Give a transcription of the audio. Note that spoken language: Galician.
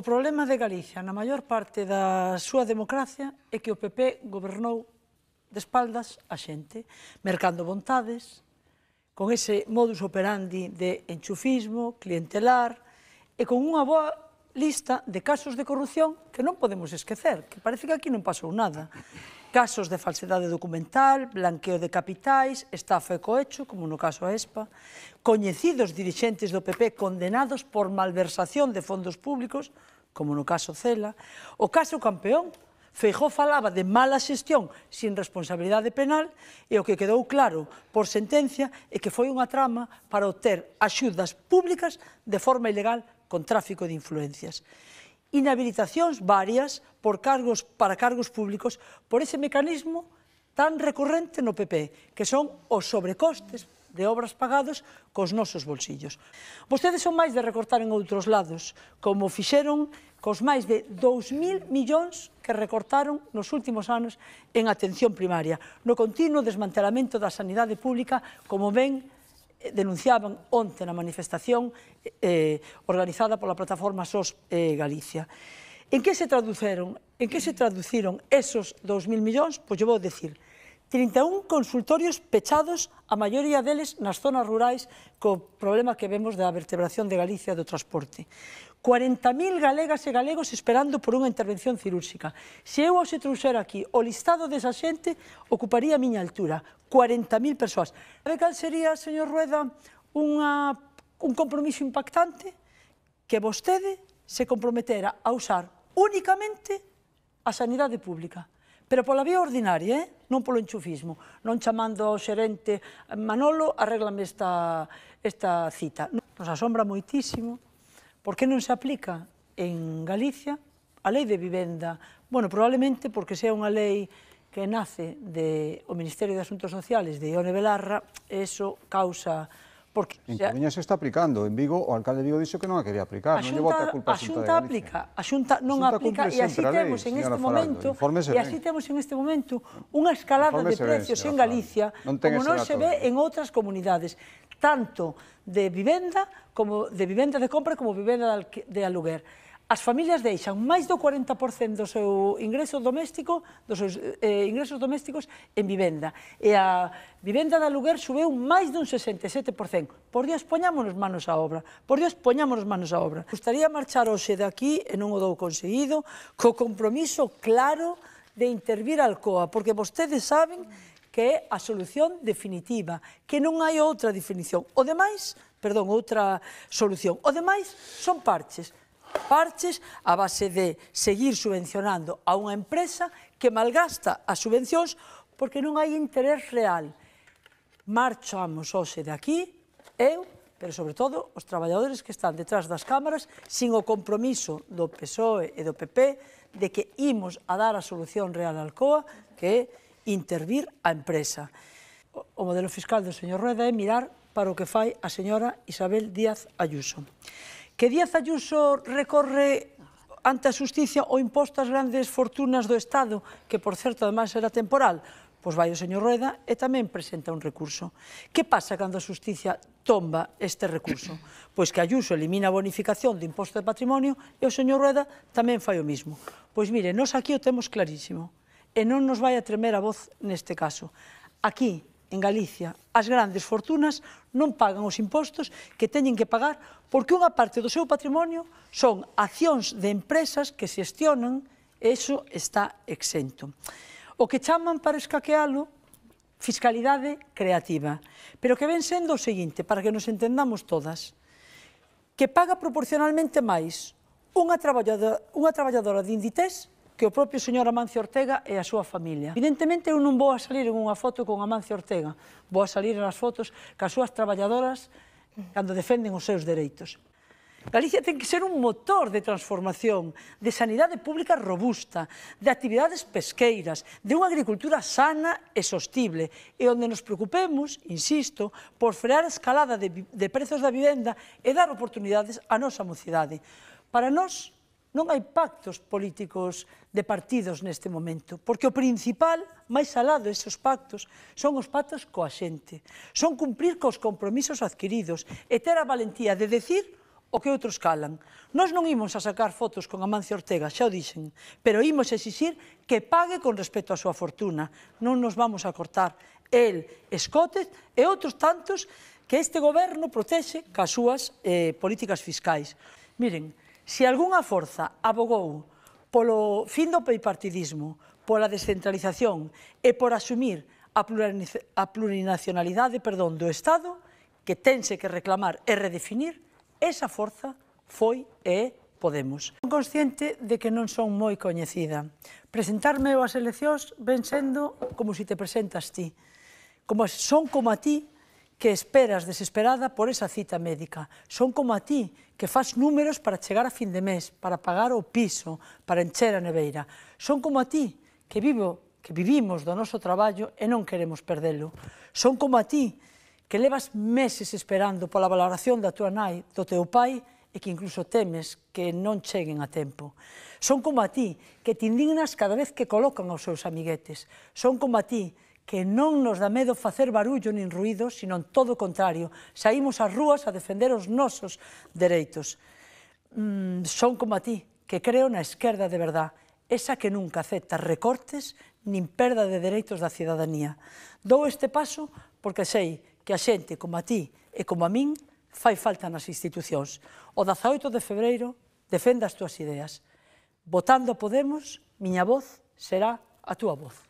O problema de Galicia, na maior parte da súa democracia, é que o PP gobernou de espaldas a xente, mercando vontades, con ese modus operandi de enchufismo, clientelar, e con unha boa lista de casos de corrupción que non podemos esquecer, que parece que aquí non pasou nada casos de falsedade documental, blanqueo de capitais, estafa e cohecho, como no caso a ESPA, coñecidos dirixentes do PP condenados por malversación de fondos públicos, como no caso Cela, o caso Campeón, Feijó falaba de mala xestión sin responsabilidade penal e o que quedou claro por sentencia é que foi unha trama para obter axudas públicas de forma ilegal con tráfico de influencias inhabilitacións varias por cargos para cargos públicos por ese mecanismo tan recurrente no PP, que son os sobrecostes de obras pagados cos nosos bolsillos. Vostedes son máis de recortar en outros lados, como fixeron cos máis de 2.000 millóns que recortaron nos últimos anos en atención primaria, no continuo desmantelamento da sanidade pública, como ben denunciaban onte na manifestación eh, organizada pola plataforma SOS eh, Galicia. En que se traduceron, en que se traduciron esos 2.000 millóns? Pois pues, eu vou decir, 31 consultorios pechados, a maioría deles nas zonas rurais, co problema que vemos da vertebración de Galicia do transporte. 40.000 galegas e galegos esperando por unha intervención cirúrxica. Se eu os trouxera aquí o listado desa xente, ocuparía a miña altura, 40.000 persoas. Sabe cal sería, señor Rueda, unha, un compromiso impactante que vostede se comprometera a usar únicamente a sanidade pública pero pola vía ordinaria, eh? non polo enchufismo, non chamando ao xerente Manolo, arreglame esta, esta cita. Nos asombra moitísimo, porque non se aplica en Galicia a lei de vivenda? Bueno, probablemente porque sea unha lei que nace de o Ministerio de Asuntos Sociales de Ione Belarra, eso causa Porque, en xa, Coruña se está aplicando, en Vigo o alcalde de Vigo dixo que non a quería aplicar, a xunta, non llevo a culpa a Xunta de aplica, a Xunta non a xunta aplica e así temos en este momento e así temos en este momento unha escalada de precios ven, en Galicia non como non se ve en outras comunidades, tanto de vivenda como de vivenda de compra como vivenda de aluguer as familias deixan máis do 40% do seu ingreso doméstico, dos seus eh, ingresos domésticos en vivenda. E a vivenda de aluguer subeu máis dun 67%. Por Dios, poñámonos manos á obra. Por Dios, poñámonos manos á obra. Gustaría marchar hoxe de aquí, e non o dou conseguido, co compromiso claro de intervir Alcoa, porque vostedes saben que é a solución definitiva, que non hai outra definición. O demais, perdón, outra solución. O demais son parches parches a base de seguir subvencionando a unha empresa que malgasta as subvencións porque non hai interés real. Marchamos hoxe de aquí, eu, pero sobre todo os traballadores que están detrás das cámaras, sin o compromiso do PSOE e do PP de que imos a dar a solución real al COA, que é intervir a empresa. O modelo fiscal do señor Rueda é mirar para o que fai a señora Isabel Díaz Ayuso que Díaz Ayuso recorre ante a justicia o imposto ás grandes fortunas do Estado, que, por certo, ademais era temporal, pois vai o señor Rueda e tamén presenta un recurso. Que pasa cando a justicia tomba este recurso? Pois que Ayuso elimina a bonificación do imposto de patrimonio e o señor Rueda tamén fai o mismo. Pois mire, nós aquí o temos clarísimo e non nos vai a tremer a voz neste caso. Aquí, en Galicia as grandes fortunas non pagan os impostos que teñen que pagar porque unha parte do seu patrimonio son accións de empresas que se estionan e iso está exento. O que chaman para escaquealo fiscalidade creativa, pero que ven sendo o seguinte, para que nos entendamos todas, que paga proporcionalmente máis unha traballadora, unha traballadora de Inditex que o propio señor Amancio Ortega e a súa familia. Evidentemente, eu non vou a salir en unha foto con Amancio Ortega, vou a salir nas fotos as súas traballadoras cando defenden os seus dereitos. Galicia ten que ser un motor de transformación, de sanidade pública robusta, de actividades pesqueiras, de unha agricultura sana e sostible, e onde nos preocupemos, insisto, por frear a escalada de, de prezos da vivenda e dar oportunidades á nosa mocidade. Para nós, non hai pactos políticos de partidos neste momento, porque o principal, máis alado esos pactos, son os pactos coa xente, son cumprir cos compromisos adquiridos e ter a valentía de decir o que outros calan. Nós non imos a sacar fotos con Amancio Ortega, xa o dixen, pero imos exixir que pague con respecto á súa fortuna. Non nos vamos a cortar el, Escotes e outros tantos que este goberno protexe ca súas eh, políticas fiscais. Miren, Se algunha forza abogou polo fin do bipartidismo, pola descentralización e por asumir a, plurinacionalidade perdón, do Estado, que tense que reclamar e redefinir, esa forza foi e é Podemos. Son consciente de que non son moi coñecida. Presentarme ás eleccións ven sendo como se si te presentas ti. Como son como a ti, que esperas desesperada por esa cita médica. Son como a ti, que faz números para chegar a fin de mes, para pagar o piso, para encher a neveira. Son como a ti, que vivo, que vivimos do noso traballo e non queremos perdelo. Son como a ti, que levas meses esperando pola valoración da tua nai, do teu pai, e que incluso temes que non cheguen a tempo. Son como a ti, que te indignas cada vez que colocan aos seus amiguetes. Son como a ti, que que non nos dá medo facer barullo nin ruido, sino todo o contrario. Saímos ás rúas a defender os nosos dereitos. Mm, son como a ti, que creo na esquerda de verdad, esa que nunca acepta recortes nin perda de dereitos da cidadanía. Dou este paso porque sei que a xente como a ti e como a min fai falta nas institucións. O 18 de febreiro defenda as túas ideas. Votando a Podemos, miña voz será a túa voz.